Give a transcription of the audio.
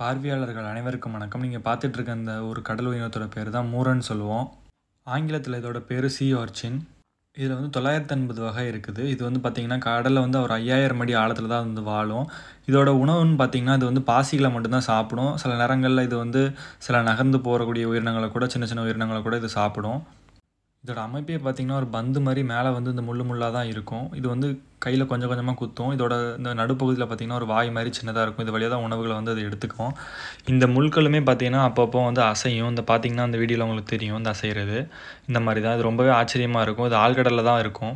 பார்வையாளர்கள் அனைவருக்கும் வணக்கம் நீங்கள் பார்த்துட்டு இருக்க அந்த ஒரு கடல் உயிரினத்தோட பேர் தான் மூரன்னு சொல்லுவோம் ஆங்கிலத்தில் இதோட பேர் சி ஆர்ச்சின் இதில் வந்து தொள்ளாயிரத்து ஐம்பது வகை இருக்குது இது வந்து பார்த்திங்கன்னா கடலில் வந்து ஒரு ஐயாயிரம் அடி ஆழத்தில் தான் வந்து வாழும் இதோட உணவுன்னு பார்த்திங்கன்னா இது வந்து பாசிகளை மட்டும்தான் சாப்பிடும் சில நேரங்களில் இது வந்து சில நகர்ந்து போகக்கூடிய உயிரினங்களை கூட சின்ன சின்ன உயிரினங்களை கூட இது சாப்பிடும் இதோட அமைப்பே பார்த்திங்கன்னா ஒரு பந்து மாதிரி மேலே வந்து இந்த முள்ளு முள்ளாக தான் இருக்கும் இது வந்து கையில் கொஞ்சம் கொஞ்சமாக குத்தும் இதோட இந்த நடுப்பகுதியில் பார்த்திங்கன்னா ஒரு வாய் மாதிரி சின்னதாக இருக்கும் இது வழியாக தான் உணவுகளை வந்து அது எடுத்துக்கும் இந்த முள்களுமே பார்த்திங்கன்னா அப்பப்போ வந்து அசையும் இந்த பார்த்திங்கன்னா அந்த வீடியோவில் உங்களுக்கு தெரியும் இந்த அசைகிறது இந்த மாதிரி தான் இது ரொம்பவே ஆச்சரியமாக இருக்கும் இது ஆழ்கடலில் தான் இருக்கும்